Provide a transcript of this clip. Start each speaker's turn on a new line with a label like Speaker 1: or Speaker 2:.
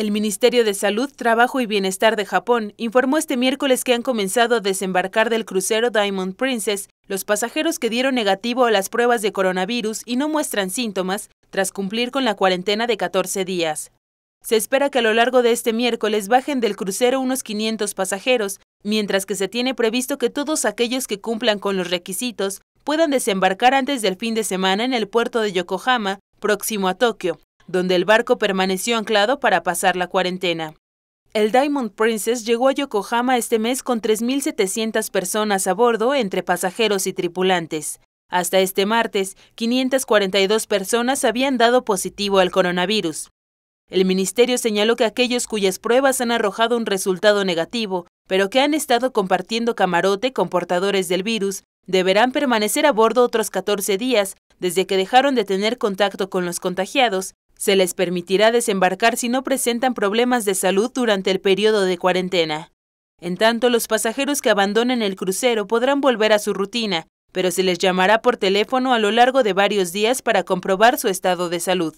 Speaker 1: El Ministerio de Salud, Trabajo y Bienestar de Japón informó este miércoles que han comenzado a desembarcar del crucero Diamond Princess los pasajeros que dieron negativo a las pruebas de coronavirus y no muestran síntomas tras cumplir con la cuarentena de 14 días. Se espera que a lo largo de este miércoles bajen del crucero unos 500 pasajeros, mientras que se tiene previsto que todos aquellos que cumplan con los requisitos puedan desembarcar antes del fin de semana en el puerto de Yokohama, próximo a Tokio, donde el barco permaneció anclado para pasar la cuarentena. El Diamond Princess llegó a Yokohama este mes con 3.700 personas a bordo entre pasajeros y tripulantes. Hasta este martes, 542 personas habían dado positivo al coronavirus. El ministerio señaló que aquellos cuyas pruebas han arrojado un resultado negativo, pero que han estado compartiendo camarote con portadores del virus, deberán permanecer a bordo otros 14 días desde que dejaron de tener contacto con los contagiados se les permitirá desembarcar si no presentan problemas de salud durante el periodo de cuarentena. En tanto, los pasajeros que abandonen el crucero podrán volver a su rutina, pero se les llamará por teléfono a lo largo de varios días para comprobar su estado de salud.